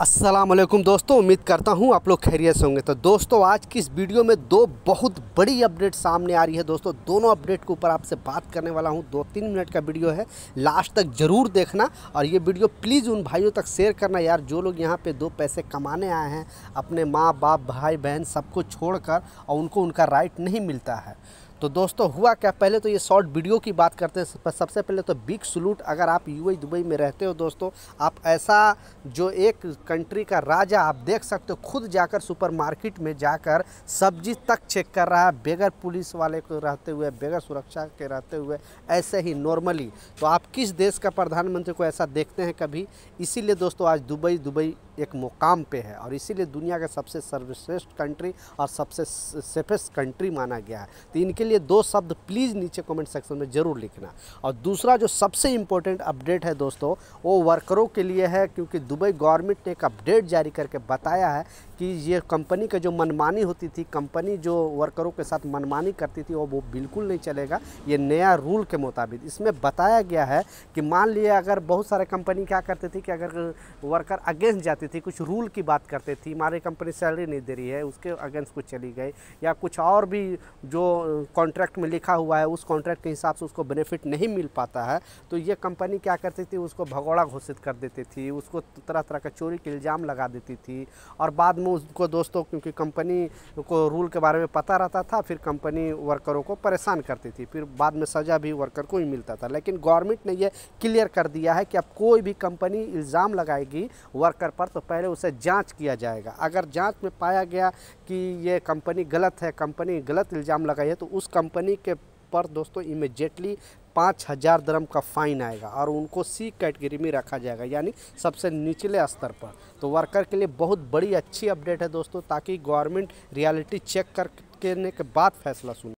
असलम दोस्तों उम्मीद करता हूँ आप लोग खैरियत से होंगे तो दोस्तों आज की इस वीडियो में दो बहुत बड़ी अपडेट सामने आ रही है दोस्तों दोनों अपडेट के ऊपर आपसे बात करने वाला हूँ दो तीन मिनट का वीडियो है लास्ट तक ज़रूर देखना और ये वीडियो प्लीज़ उन भाइयों तक शेयर करना यार जो लोग यहाँ पर दो पैसे कमाने आए हैं अपने माँ बाप भाई बहन सबको छोड़ कर और उनको उनका राइट नहीं मिलता है तो दोस्तों हुआ क्या पहले तो ये शॉर्ट वीडियो की बात करते हैं सबसे पहले तो बिग सलूट अगर आप यू e दुबई में रहते हो दोस्तों आप ऐसा जो एक कंट्री का राजा आप देख सकते हो खुद जाकर सुपरमार्केट में जाकर सब्जी तक चेक कर रहा है बेगर पुलिस वाले को रहते हुए बेगर सुरक्षा के रहते हुए ऐसे ही नॉर्मली तो आप किस देश का प्रधानमंत्री को ऐसा देखते हैं कभी इसीलिए दोस्तों आज दुबई दुबई एक मुकाम पे है और इसीलिए दुनिया का सबसे सर्वश्रेष्ठ कंट्री और सबसे सेफेस्ट कंट्री माना गया है तो इनके लिए दो शब्द प्लीज़ नीचे कमेंट सेक्शन में ज़रूर लिखना और दूसरा जो सबसे इम्पोर्टेंट अपडेट है दोस्तों वो वर्करों के लिए है क्योंकि दुबई गवर्नमेंट ने एक अपडेट जारी करके बताया है कि ये कंपनी का जो मनमानी होती थी कंपनी जो वर्करों के साथ मनमानी करती थी वो बिल्कुल नहीं चलेगा ये नया रूल के मुताबिक इसमें बताया गया है कि मान लिया अगर बहुत सारे कंपनी क्या करते थे कि अगर वर्कर अगेंस्ट जाती थी कुछ रूल की बात करते थी हमारी कंपनी सैलरी नहीं दे रही है उसके अगेंस्ट कुछ चली गई या कुछ और भी जो कॉन्ट्रैक्ट में लिखा हुआ है उस कॉन्ट्रैक्ट के हिसाब से उसको बेनिफिट नहीं मिल पाता है तो ये कंपनी क्या करती थी उसको भगौड़ा घोषित कर देती थी उसको तरह तरह का चोरी के इल्ज़ाम लगा देती थी और बाद में उसको दोस्तों क्योंकि कंपनी को रूल के बारे में पता रहता था फिर कंपनी वर्करों को परेशान करती थी फिर बाद में सज़ा भी वर्कर को ही मिलता था लेकिन गवर्नमेंट ने यह क्लियर कर दिया है कि अब कोई भी कंपनी इल्ज़ाम लगाएगी वर्कर पर तो पहले उसे जाँच किया जाएगा अगर जाँच में पाया गया कि ये कंपनी गलत है कंपनी गलत इल्ज़ाम लगाई है तो उस कंपनी के पर दोस्तों इमिजिएटली पाँच हज़ार दरम का फ़ाइन आएगा और उनको सी कैटेगरी में रखा जाएगा यानी सबसे निचले स्तर पर तो वर्कर के लिए बहुत बड़ी अच्छी अपडेट है दोस्तों ताकि गवर्नमेंट रियलिटी चेक करने के बाद फैसला सुन